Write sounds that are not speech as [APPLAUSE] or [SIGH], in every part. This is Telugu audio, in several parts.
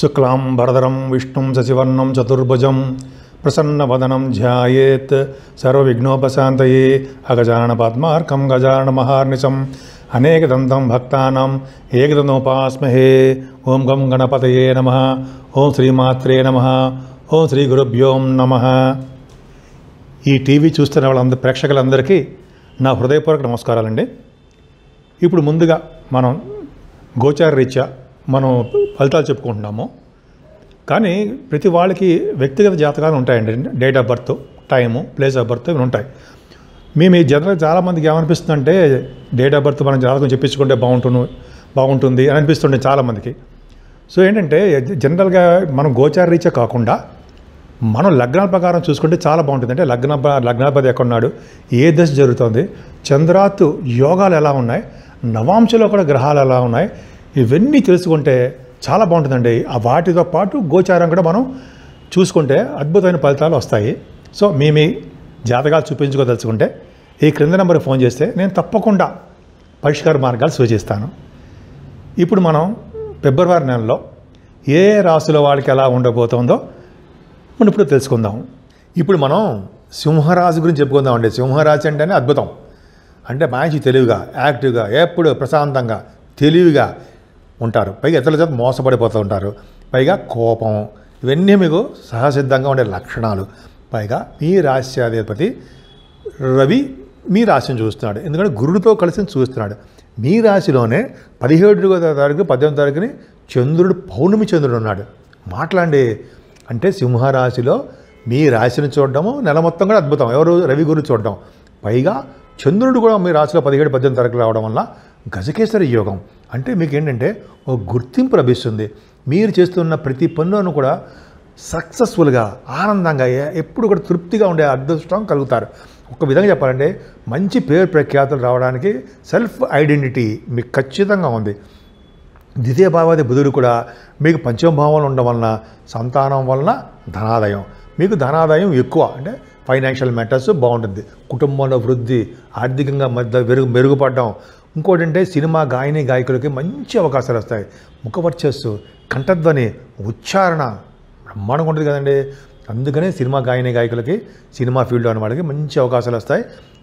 శుక్లాం చతుర్భుజం ప్రసన్నవదనం ధ్యాయేత్ चतुर्भुजं అగజాన పద్మార్కం గజాన మహార్నిశం అనేక దంతం భక్తానం ఏకదనోపాస్మహే ఓం గం గణపతయే నమ ఓం శ్రీమాత్రే నమ ఓం శ్రీ గురుభ్యోం నమ ఈ టీవీ చూస్తున్న వాళ్ళందరి ప్రేక్షకులందరికీ నా హృదయపూర్వక నమస్కారాలండి ఇప్పుడు ముందుగా మనం గోచార రీత్యా మనం ఫలితాలు చెప్పుకుంటున్నాము కానీ ప్రతి వాళ్ళకి వ్యక్తిగత జాతకాలు ఉంటాయండి date of birth time place of birth ఇవి ఉంటాయి మేము ఈ జనరల్ చాలామందికి ఏమనిపిస్తుందంటే డేట్ ఆఫ్ బర్త్ మనం జాతకం చెప్పించుకుంటే బాగుంటుంది బాగుంటుంది అని అనిపిస్తుండే చాలామందికి సో ఏంటంటే జనరల్గా మనం గోచార రీచే కాకుండా మనం లగ్నాల ప్రకారం చూసుకుంటే చాలా బాగుంటుంది అంటే లగ్న లగ్నాధిపతి ఎక్కడున్నాడు ఏ దశ జరుగుతుంది చంద్రాత్ యోగాలు ఎలా ఉన్నాయి నవాంశలో కూడా గ్రహాలు ఎలా ఉన్నాయి ఇవన్నీ తెలుసుకుంటే చాలా బాగుంటుందండి ఆ వాటితో పాటు గోచారం కూడా మనం చూసుకుంటే అద్భుతమైన ఫలితాలు వస్తాయి సో మీ మీ జాతకాలు చూపించుకోదలుచుకుంటే ఈ క్రింద నెంబర్కి ఫోన్ చేస్తే నేను తప్పకుండా పరిష్కార మార్గాలు సూచిస్తాను ఇప్పుడు మనం ఫిబ్రవరి నెలలో ఏ రాశుల వాళ్ళకి ఎలా ఉండబోతుందో మనం ఇప్పుడు తెలుసుకుందాం ఇప్పుడు మనం సింహరాశి గురించి చెప్పుకుందామండి సింహరాశి అంటేనే అద్భుతం అంటే మంచి తెలివిగా యాక్టివ్గా ఎప్పుడు ప్రశాంతంగా తెలివిగా ఉంటారు పైగా ఇతరుల చేత మోసపడిపోతూ ఉంటారు పైగా కోపం ఇవన్నీ మీకు సహసిద్ధంగా ఉండే లక్షణాలు పైగా మీ రాశ్యాధిపతి రవి మీ రాశిని చూస్తున్నాడు ఎందుకంటే గురుడితో కలిసి చూస్తున్నాడు మీ రాశిలోనే పదిహేడు తారీఖు పద్దెనిమిది తారీఖుని చంద్రుడు పౌర్ణమి చంద్రుడు ఉన్నాడు మాట్లాడి అంటే సింహరాశిలో మీ రాశిని చూడడము నెల మొత్తం కూడా అద్భుతం ఎవరు రవి గురు చూడడం పైగా చంద్రుడు కూడా మీ రాశిలో పదిహేడు పద్దెనిమిది తారీఖు రావడం వల్ల గజకేసరి యోగం అంటే మీకు ఏంటంటే ఒక గుర్తింపు లభిస్తుంది మీరు చేస్తున్న ప్రతి పనులను కూడా సక్సెస్ఫుల్గా ఆనందంగా ఎప్పుడు కూడా తృప్తిగా ఉండే అదృష్టం కలుగుతారు ఒక విధంగా చెప్పాలంటే మంచి పేరు ప్రఖ్యాతులు రావడానికి సెల్ఫ్ ఐడెంటిటీ మీకు ఖచ్చితంగా ఉంది ద్వితీయ భావాది బుధుడు కూడా మీకు పంచమ భావంలో ఉండడం వలన సంతానం వలన ధనాదాయం మీకు ధనాదాయం ఎక్కువ అంటే ఫైనాన్షియల్ మ్యాటర్స్ బాగుంటుంది కుటుంబంలో వృద్ధి ఆర్థికంగా మధ్య మెరుగు మెరుగుపడడం ఇంకోటి అంటే సినిమా గాయని గాయకులకి మంచి అవకాశాలు వస్తాయి ముఖవర్చస్సు కంఠధ్వని ఉచ్చారణ బ్రహ్మాండంగా ఉంటుంది కదండి అందుకనే సినిమా గాయని గాయకులకి సినిమా ఫీల్డ్లో ఉన్న వాళ్ళకి మంచి అవకాశాలు వస్తాయి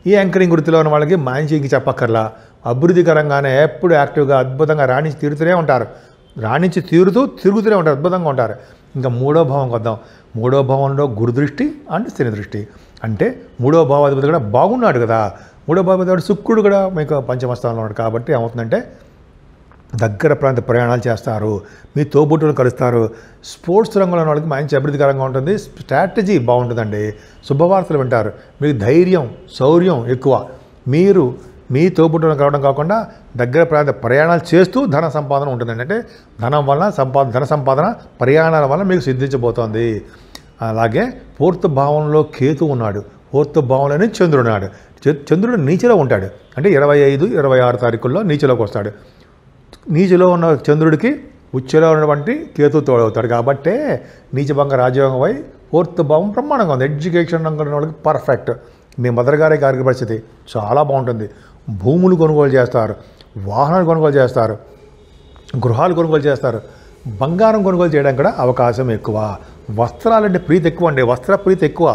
ఈ యాంకరింగ్ వృత్తిలో ఉన్న వాళ్ళకి మంచి ఇంక చెప్పక్కర్లా అభివృద్ధికరంగానే ఎప్పుడు యాక్టివ్గా అద్భుతంగా రాణించి తీరుతూనే ఉంటారు రాణించి తీరుతూ తిరుగుతూనే ఉంటారు అద్భుతంగా ఉంటారు ఇంకా మూడో భావంకి వద్దాం మూడో భావంలో గురుదృష్టి అండ్ శని దృష్టి అంటే మూడో భావాధిపతి కూడా బాగున్నాడు కదా మూడో ఏంటంటే శుక్రుడు కూడా మీకు పంచమస్థానంలో ఉన్నాడు కాబట్టి ఏమవుతుందంటే దగ్గర ప్రాంత ప్రయాణాలు చేస్తారు మీ తోబుట్టును కలుస్తారు స్పోర్ట్స్ రంగంలో ఉన్న వాళ్ళకి మంచి అభివృద్ధికరంగా ఉంటుంది స్ట్రాటజీ బాగుంటుందండి శుభవార్తలు వింటారు మీకు ధైర్యం శౌర్యం ఎక్కువ మీరు మీ తోబుట్టును కలవడం కాకుండా దగ్గర ప్రాంత ప్రయాణాలు చేస్తూ ధన సంపాదన ఉంటుందండి అంటే ధనం వలన సంపాదన ధన సంపాదన ప్రయాణాల వల్ల మీకు సిద్ధించబోతోంది అలాగే పూర్తి భావంలో కేతు ఉన్నాడు ఓర్తు భావనని నాడు చంద్రుడు నీచలో ఉంటాడు అంటే ఇరవై ఐదు ఇరవై ఆరు తారీఖుల్లో నీచలోకి వస్తాడు నీచలో ఉన్న చంద్రుడికి ఉచ్చలో ఉన్నటువంటి కేతు తోడవుతాడు కాబట్టే నీచభంగ రాజయోగం అయి ఫోర్త్ భావం బ్రహ్మాండంగా ఉంది ఎడ్యుకేషన్ వాళ్ళకి పర్ఫెక్ట్ మీ మదర్ గారి గారికి పరిస్థితి చాలా బాగుంటుంది భూములు కొనుగోలు చేస్తారు వాహనాలు కొనుగోలు చేస్తారు గృహాలు కొనుగోలు చేస్తారు బంగారం కొనుగోలు చేయడానికి కూడా అవకాశం ఎక్కువ వస్త్రాలంటే ప్రీతి ఎక్కువ అండి వస్త్ర ప్రీతి ఎక్కువ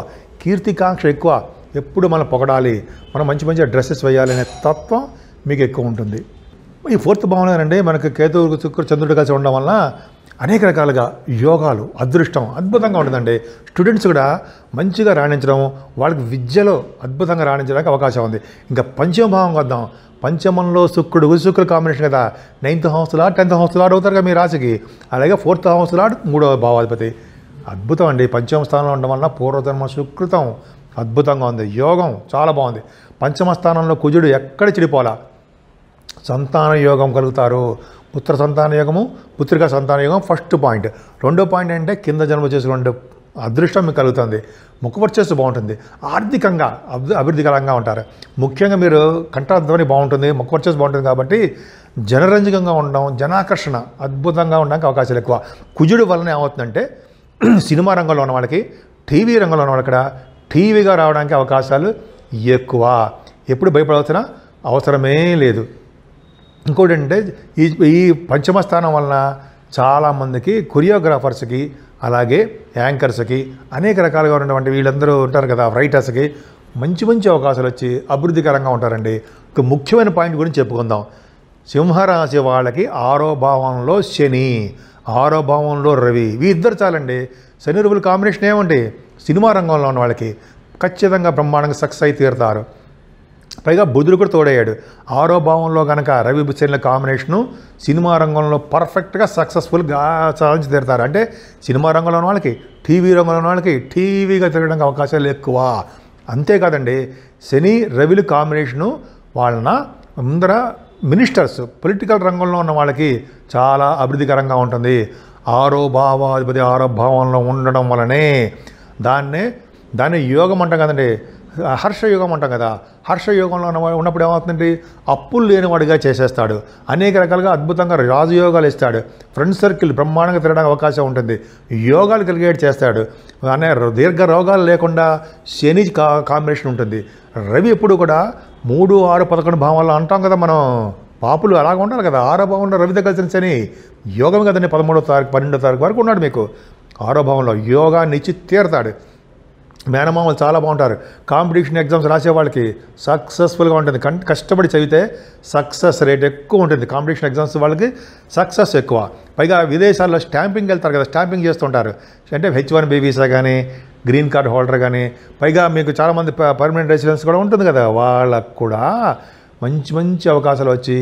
కీర్తికాంక్ష ఎక్కువ ఎప్పుడు మనం పొగడాలి మనం మంచి మంచి డ్రెస్సెస్ వేయాలి అనే తత్వం మీకు ఎక్కువ ఉంటుంది ఈ ఫోర్త్ భావన అంటే మనకు కేతువు శుక్ర చంద్రుడు కలిసి ఉండడం వలన అనేక రకాలుగా యోగాలు అదృష్టం అద్భుతంగా ఉంటుందండి స్టూడెంట్స్ కూడా మంచిగా రాణించడం వాళ్ళకి విద్యలో అద్భుతంగా రాణించడానికి అవకాశం ఉంది ఇంకా పంచమ భావం వద్దాం పంచమంలో శుక్రుడు శుక్రుడు కాంబినేషన్ కదా నైన్త్ హౌస్లో టెన్త్ హౌస్లో ఆడవుతారు అవుతారు కదా మీ రాశికి అలాగే ఫోర్త్ హౌస్లో లాడ్ మూడవ భావాధిపతి అద్భుతం అండి పంచమ స్థానంలో ఉండడం వల్ల పూర్వజన్మ సుకృతం అద్భుతంగా ఉంది యోగం చాలా బాగుంది పంచమ స్థానంలో కుజుడు ఎక్కడ చెడిపోలా సంతాన యోగం కలుగుతారు పుత్ర సంతాన యోగము పుత్రిక సంతాన యోగం ఫస్ట్ పాయింట్ రెండో పాయింట్ అంటే కింద జన్మ చేసుకుంటే అదృష్టం మీకు కలుగుతుంది ముఖపరిచేస్తూ బాగుంటుంది ఆర్థికంగా అభి అభివృద్ధికరంగా ఉంటారు ముఖ్యంగా మీరు కంఠధ్వని బాగుంటుంది ముఖపరిచేసి బాగుంటుంది కాబట్టి జనరంజకంగా ఉండడం జనాకర్షణ అద్భుతంగా ఉండడానికి అవకాశాలు ఎక్కువ కుజుడు వలన ఏమవుతుందంటే [CLEARS THROAT] సినిమా రంగంలో ఉన్న వాళ్ళకి టీవీ రంగంలో ఉన్న వాళ్ళకి టీవీగా రావడానికి అవకాశాలు ఎక్కువ ఎప్పుడు భయపడాల్సిన అవసరమే లేదు ఇంకోటి అంటే ఈ ఈ పంచమస్థానం వలన చాలామందికి కొరియోగ్రాఫర్స్కి అలాగే యాంకర్స్కి అనేక రకాలుగా ఉన్నటువంటి వీళ్ళందరూ ఉంటారు కదా రైటర్స్కి మంచి మంచి అవకాశాలు వచ్చి అభివృద్ధికరంగా ఉంటారండి ఒక ముఖ్యమైన పాయింట్ గురించి చెప్పుకుందాం సింహరాశి వాళ్ళకి ఆరో భావంలో శని ఆరో భావంలో రవి వీరిద్దరు ఇద్దరు చాలండి శని రవుల కాంబినేషన్ ఏమండి సినిమా రంగంలో ఉన్న వాళ్ళకి ఖచ్చితంగా బ్రహ్మాండంగా సక్సెస్ అయి తీరుతారు పైగా బుధుడు కూడా తోడయ్యాడు ఆరో భావంలో కనుక రవి శనుల కాంబినేషను సినిమా రంగంలో పర్ఫెక్ట్గా సక్సెస్ఫుల్గా సాధించి తీరుతారు అంటే సినిమా రంగంలో ఉన్న వాళ్ళకి టీవీ రంగంలో ఉన్న వాళ్ళకి టీవీగా తిరగడానికి అవకాశాలు ఎక్కువ అంతేకాదండి శని రవిలు కాంబినేషను వాళ్ళన ముందర మినిస్టర్స్ పొలిటికల్ రంగంలో ఉన్న వాళ్ళకి చాలా అభివృద్ధికరంగా ఉంటుంది ఆరో భావాధిపతి ఆరో భావంలో ఉండడం వలనే దాన్నే దాన్ని యోగం అంటాం కదండి హర్షయోగం అంటాం కదా హర్షయోగంలో ఉన్న ఉన్నప్పుడు ఏమవుతుంది అప్పులు లేనివాడిగా చేసేస్తాడు అనేక రకాలుగా అద్భుతంగా రాజయోగాలు ఇస్తాడు ఫ్రెండ్ సర్కిల్ బ్రహ్మాండంగా తిరగడానికి అవకాశం ఉంటుంది యోగాలు క్రియేట్ చేస్తాడు అనే దీర్ఘ రోగాలు లేకుండా శని కాంబినేషన్ ఉంటుంది రవి ఎప్పుడు కూడా మూడు ఆరు పదకొండు భావాలు అంటాం కదా మనం పాపులు అలాగ ఉండాలి కదా ఆరో భావంలో రవిత కలిసిన శని యోగం కదండి పదమూడో తారీఖు పన్నెండో తారీఖు వరకు ఉన్నాడు మీకు ఆరో భావంలో యోగా నిచ్చి తీరతాడు మేనమామలు చాలా బాగుంటారు కాంపిటీషన్ ఎగ్జామ్స్ రాసే వాళ్ళకి సక్సెస్ఫుల్గా ఉంటుంది కష్టపడి చదివితే సక్సెస్ రేట్ ఎక్కువ ఉంటుంది కాంపిటీషన్ ఎగ్జామ్స్ వాళ్ళకి సక్సెస్ ఎక్కువ పైగా విదేశాల్లో స్టాంపింగ్ వెళ్తారు కదా స్టాంపింగ్ చేస్తుంటారు అంటే హెచ్ వన్ బీవీసా కానీ గ్రీన్ కార్డ్ హోల్డర్ కానీ పైగా మీకు చాలామంది పర్మనెంట్ రెసిడెన్స్ కూడా ఉంటుంది కదా వాళ్ళకు కూడా మంచి మంచి అవకాశాలు వచ్చి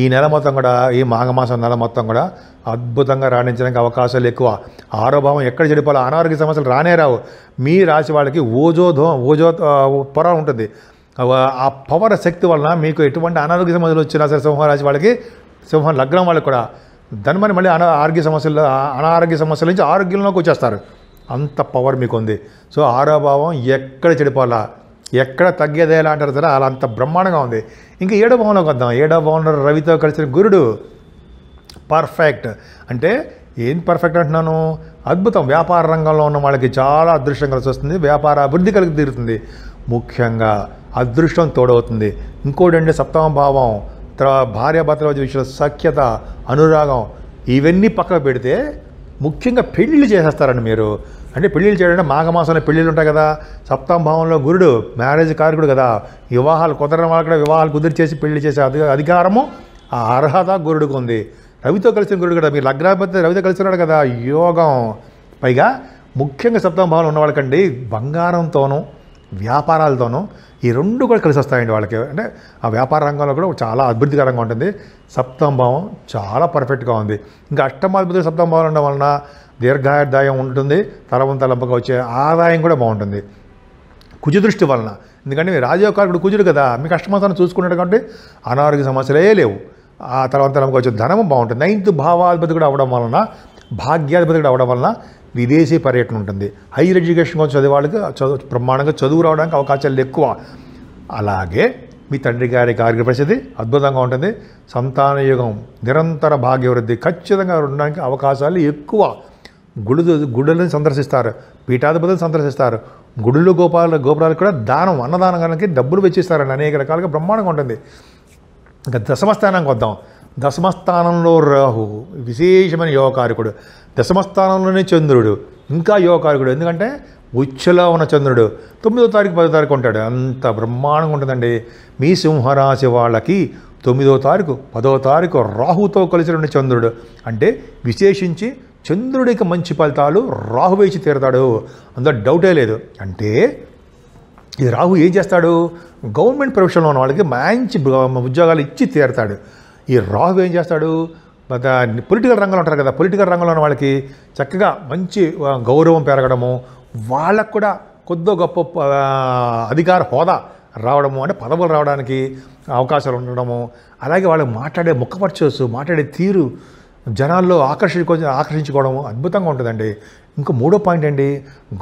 ఈ నెల మొత్తం కూడా ఈ మాఘమాసం నెల మొత్తం కూడా అద్భుతంగా రాణించడానికి అవకాశాలు ఎక్కువ ఆరోభావం ఎక్కడ చెడిపోవాలి అనారోగ్య సమస్యలు రానే రావు మీ రాశి వాళ్ళకి ఓజోధో ఓజో పొర ఉంటుంది ఆ పవర్ శక్తి వలన మీకు ఎటువంటి అనారోగ్య సమస్యలు వచ్చినా సరే సింహం రాశి వాళ్ళకి సింహం లగ్నం వాళ్ళకి కూడా దాని మళ్ళీ అనారోగ్య ఆరోగ్య సమస్యలు అనారోగ్య సమస్యల నుంచి ఆరోగ్యంలోకి వచ్చేస్తారు అంత పవర్ మీకు ఉంది సో ఆరో భావం ఎక్కడ చెడిపోవాలా ఎక్కడ తగ్గేదేలా అంటారు కదా అలా అంత బ్రహ్మాండంగా ఉంది ఇంకా ఏడో భవనంలోకి వద్దాం ఏడో భవనంలో రవితో కలిసిన గురుడు పర్ఫెక్ట్ అంటే ఏం పర్ఫెక్ట్ అంటున్నాను అద్భుతం వ్యాపార రంగంలో ఉన్న వాళ్ళకి చాలా అదృష్టం కలిసి వస్తుంది వ్యాపార అభివృద్ధి కలిగి తీరుతుంది ముఖ్యంగా అదృష్టం తోడవుతుంది అంటే సప్తమ భావం తర్వాత భార్యాభర్తల విషయంలో సఖ్యత అనురాగం ఇవన్నీ పక్కన పెడితే ముఖ్యంగా పెళ్ళిళ్ళు చేసేస్తారండి మీరు అంటే పెళ్ళిళ్ళు చేయడం మాఘమాసంలో పెళ్ళిళ్ళు ఉంటాయి కదా భావంలో గురుడు మ్యారేజ్ కారకుడు కదా వివాహాలు కుదరని వాళ్ళు కూడా వివాహాలు కుదిరి చేసి పెళ్లి చేసే అధికారము ఆ అర్హత గురుడికి ఉంది రవితో కలిసిన గురుడు కదా మీరు లగ్నాపతి రవితో కలిసి ఉన్నాడు కదా యోగం పైగా ముఖ్యంగా సప్తమ భావంలో ఉన్నవాళ్ళకండి బంగారంతోనూ వ్యాపారాలతోనూ ఈ రెండు కూడా కలిసి వస్తాయండి వాళ్ళకి అంటే ఆ వ్యాపార రంగంలో కూడా చాలా అభివృద్ధికరంగా ఉంటుంది భావం చాలా పర్ఫెక్ట్గా ఉంది ఇంకా సప్తమ భావం ఉండడం వలన దీర్ఘాయుర్దాయం ఉంటుంది తలవంత తలంపగా వచ్చే ఆదాయం కూడా బాగుంటుంది కుజదృష్టి వలన ఎందుకంటే మీ రాజయోగకారకుడు కుజుడు కదా మీకు అష్టమాసాన్ని చూసుకున్నాడు కాబట్టి అనారోగ్య సమస్యలే లేవు ఆ తర్వాత వచ్చే ధనము బాగుంటుంది నైన్త్ భావాధిపతి కూడా అవ్వడం వలన భాగ్యాధిపతి కూడా అవ్వడం వలన విదేశీ పర్యటన ఉంటుంది హైయర్ ఎడ్యుకేషన్ కోసం చదివే వాళ్ళకి చదువు బ్రహ్మాండంగా చదువు రావడానికి అవకాశాలు ఎక్కువ అలాగే మీ తండ్రి గారి ఆరోగ్య పరిస్థితి అద్భుతంగా ఉంటుంది సంతాన యుగం నిరంతర భాగ్యవృద్ధి ఖచ్చితంగా ఉండడానికి అవకాశాలు ఎక్కువ గుడులు గుడులను సందర్శిస్తారు పీఠాధిపతులు సందర్శిస్తారు గుడులు గోపాల గోపురాలకు కూడా దానం అన్నదానానికి డబ్బులు వెచ్చిస్తారని అనేక రకాలుగా బ్రహ్మాండంగా ఉంటుంది ఇంకా దశమస్థానానికి వద్దాం దశమస్థానంలో రాహు విశేషమైన యోగకారకుడు దశమస్థానంలోనే చంద్రుడు ఇంకా యోగకారకుడు ఎందుకంటే ఉచ్చలో ఉన్న చంద్రుడు తొమ్మిదో తారీఖు పదో తారీఖు ఉంటాడు అంత బ్రహ్మాండంగా ఉంటుందండి మీ సింహరాశి వాళ్ళకి తొమ్మిదో తారీఖు పదో తారీఖు రాహుతో కలిసి ఉన్న చంద్రుడు అంటే విశేషించి చంద్రుడికి మంచి ఫలితాలు రాహు వేచి తీరతాడు అందులో డౌటే లేదు అంటే ఈ రాహు ఏం చేస్తాడు గవర్నమెంట్ ప్రొఫెషన్లో ఉన్న వాళ్ళకి మంచి ఉద్యోగాలు ఇచ్చి తీరతాడు ఈ రాహు ఏం చేస్తాడు పొలిటికల్ రంగంలో ఉంటారు కదా పొలిటికల్ రంగంలో ఉన్న వాళ్ళకి చక్కగా మంచి గౌరవం పెరగడము వాళ్ళకు కూడా కొద్దో గొప్ప అధికార హోదా రావడము అంటే పదవులు రావడానికి అవకాశాలు ఉండడము అలాగే వాళ్ళు మాట్లాడే ముఖపరిచోసు మాట్లాడే తీరు జనాల్లో ఆకర్షించుకో ఆకర్షించుకోవడం అద్భుతంగా ఉంటుందండి ఇంకో మూడో పాయింట్ అండి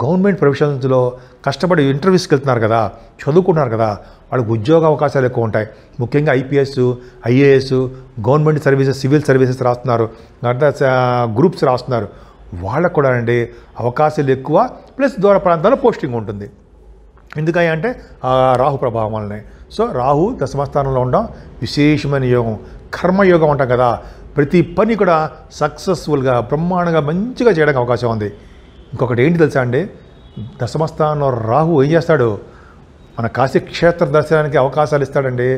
గవర్నమెంట్ ప్రొఫెషన్స్లో కష్టపడి ఇంటర్వ్యూస్కి వెళ్తున్నారు కదా చదువుకుంటున్నారు కదా వాళ్ళకి ఉద్యోగ అవకాశాలు ఎక్కువ ఉంటాయి ముఖ్యంగా IPS IAS government services civil services రాస్తున్నారు గ్రూప్స్ రాస్తున్నారు వాళ్ళకు కూడా అండి అవకాశాలు ఎక్కువ ప్లస్ దూర ప్రాంతాల్లో పోస్టింగ్ ఉంటుంది ఎందుకని అంటే రాహు ప్రభావం వల్లనే సో రాహు దశమస్థానంలో ఉండడం విశేషమైన యోగం కర్మయోగం అంటాం కదా ప్రతి పని కూడా సక్సెస్ఫుల్గా బ్రహ్మాండంగా మంచిగా చేయడానికి అవకాశం ఉంది ఇంకొకటి ఏంటి తెలుసా అండి దశమస్థానంలో రాహు ఏం చేస్తాడు మన కాశీక్షేత్ర దర్శనానికి అవకాశాలు ఇస్తాడండి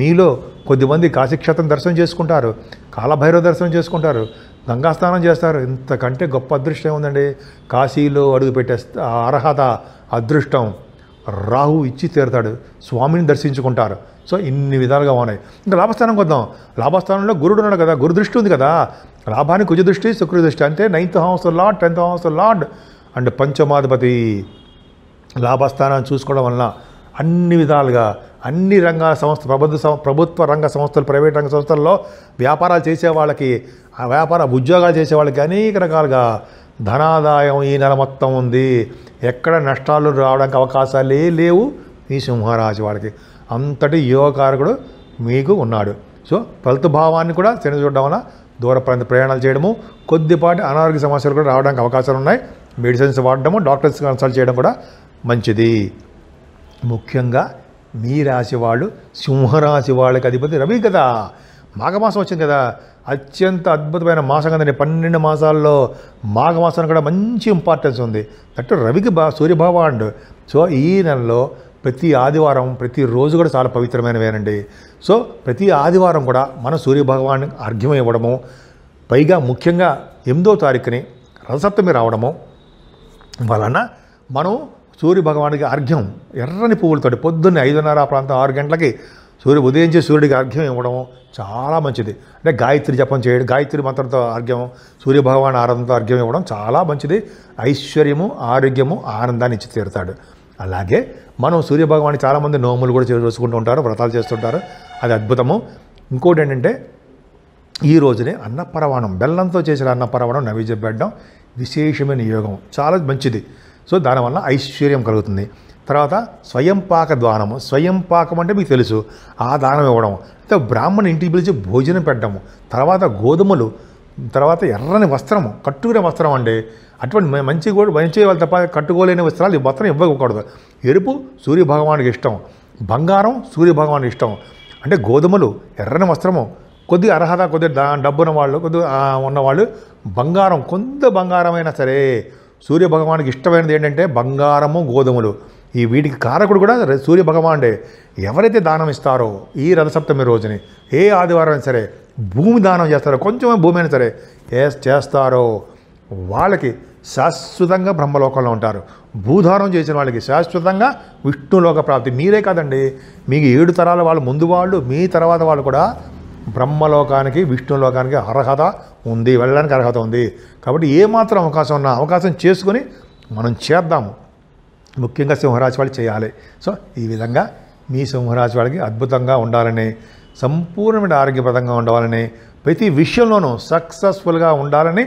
మీలో కొద్దిమంది కాశీక్షేత్రం దర్శనం చేసుకుంటారు కాలభైరవ దర్శనం చేసుకుంటారు గంగా స్నానం చేస్తారు ఇంతకంటే గొప్ప అదృష్టం ఉందండి కాశీలో అడుగుపెట్టే అర్హత అదృష్టం రాహు ఇచ్చి తీరుతాడు స్వామిని దర్శించుకుంటారు సో ఇన్ని విధాలుగా ఉన్నాయి ఇంకా లాభస్థానం కొద్దాం లాభస్థానంలో గురుడు ఉన్నాడు కదా గురు దృష్టి ఉంది కదా లాభానికి కుజ దృష్టి శుక్ర దృష్టి అంటే ninth house lord tenth house lord and పంచమాధిపతి లాభస్థానాన్ని చూసుకోవడం వలన అన్ని విధాలుగా అన్ని రంగాల సంస్థ ప్రభుత్వ ప్రభుత్వ రంగ సంస్థలు ప్రైవేట్ రంగ సంస్థల్లో వ్యాపారాలు చేసే వాళ్ళకి ఆ వ్యాపార ఉద్యోగాలు చేసే వాళ్ళకి అనేక రకాలుగా ధనాదాయం ఈ నెల మొత్తం ఉంది ఎక్కడ నష్టాలు రావడానికి అవకాశాలే లేవు ఈ సింహరాశి వాళ్ళకి అంతటి యోగకారకుడు మీకు ఉన్నాడు సో ఫలితభావాన్ని కూడా చూడడం వల్ల దూర ప్రాంత ప్రయాణాలు చేయడము కొద్దిపాటి అనారోగ్య సమస్యలు కూడా రావడానికి అవకాశాలు ఉన్నాయి మెడిసిన్స్ వాడడము డాక్టర్స్ కన్సల్ట్ చేయడం కూడా మంచిది ముఖ్యంగా మీ రాశి వాళ్ళు సింహరాశి వాళ్ళకి అధిపతి రవి కదా మాఘమాసం వచ్చింది కదా అత్యంత అద్భుతమైన మాసం కదండి పన్నెండు మాసాల్లో మాఘమాసానికి కూడా మంచి ఇంపార్టెన్స్ ఉంది దట్ రవికి బా సూర్యభగవానుడు సో ఈ నెలలో ప్రతి ఆదివారం ప్రతిరోజు కూడా చాలా పవిత్రమైనవేనండి సో ప్రతి ఆదివారం కూడా మన సూర్యభగవాన్ అర్ఘ్యం ఇవ్వడము పైగా ముఖ్యంగా ఎనిమిదో తారీఖుని రథసప్తమి రావడము వలన మనం సూర్యభగవానికి అర్ఘ్యం ఎర్రని పువ్వులతోటి పొద్దున్నే ఐదున్నర ప్రాంతం ఆరు గంటలకి సూర్యుడు ఉదయం చేసి సూర్యుడికి అర్ఘ్యం ఇవ్వడం చాలా మంచిది అంటే గాయత్రి జపం చేయడం గాయత్రి మంత్రంతో అర్ఘ్యం సూర్యభగవాన్ ఆరాధనతో అర్ఘ్యం ఇవ్వడం చాలా మంచిది ఐశ్వర్యము ఆరోగ్యము ఆనందాన్ని ఇచ్చి తీరుతాడు అలాగే మనం సూర్యభగవాన్ని చాలామంది నోములు కూడా చేసుకుంటూ ఉంటారు వ్రతాలు చేస్తుంటారు అది అద్భుతము ఇంకోటి ఏంటంటే ఈ రోజునే అన్నపరవాణం బెల్లంతో చేసిన అన్నపరవాణం నవీజ పెట్టడం విశేషమైన యోగం చాలా మంచిది సో దానివల్ల ఐశ్వర్యం కలుగుతుంది తర్వాత స్వయంపాక దానము స్వయంపాకం అంటే మీకు తెలుసు ఆ దానం ఇవ్వడం అయితే బ్రాహ్మణ ఇంటికి పిలిచి భోజనం పెట్టడం తర్వాత గోధుమలు తర్వాత ఎర్రని వస్త్రము కట్టుకునే వస్త్రం అండి అటువంటి మంచి కూడా మంచి వాళ్ళు తప్ప కట్టుకోలేని వస్త్రాలు ఈ వస్త్రం ఇవ్వకూడదు ఎరుపు సూర్యభగవానికి ఇష్టం బంగారం సూర్యభగవానికి ఇష్టం అంటే గోధుమలు ఎర్రని వస్త్రము కొద్ది అర్హత కొద్ది డబ్బున్న వాళ్ళు కొద్ది ఉన్నవాళ్ళు బంగారం కొంత బంగారమైనా సరే సూర్యభగవానికి ఇష్టమైనది ఏంటంటే బంగారము గోధుమలు ఈ వీటికి కారకుడు కూడా సూర్య భగవానుడే ఎవరైతే దానం ఇస్తారో ఈ రథసప్తమి రోజుని ఏ ఆదివారం అయినా సరే భూమి దానం చేస్తారో కొంచెమే భూమి అయినా సరే ఏ చేస్తారో వాళ్ళకి శాశ్వతంగా బ్రహ్మలోకంలో ఉంటారు భూధారం చేసిన వాళ్ళకి శాశ్వతంగా విష్ణులోక ప్రాప్తి మీరే కాదండి మీకు ఏడు తరాల వాళ్ళు ముందు వాళ్ళు మీ తర్వాత వాళ్ళు కూడా బ్రహ్మలోకానికి విష్ణులోకానికి అర్హత ఉంది వెళ్ళడానికి అర్హత ఉంది కాబట్టి ఏమాత్రం అవకాశం ఉన్నా అవకాశం చేసుకొని మనం చేద్దాము ముఖ్యంగా సింహరాశి వాళ్ళు చేయాలి సో ఈ విధంగా మీ సింహరాశి వాళ్ళకి అద్భుతంగా ఉండాలని సంపూర్ణమైన ఆరోగ్యప్రదంగా ఉండాలని ప్రతి విషయంలోనూ సక్సెస్ఫుల్గా ఉండాలని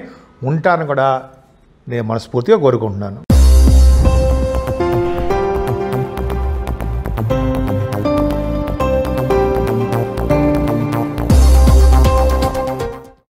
ఉంటాను కూడా నేను మనస్ఫూర్తిగా కోరుకుంటున్నాను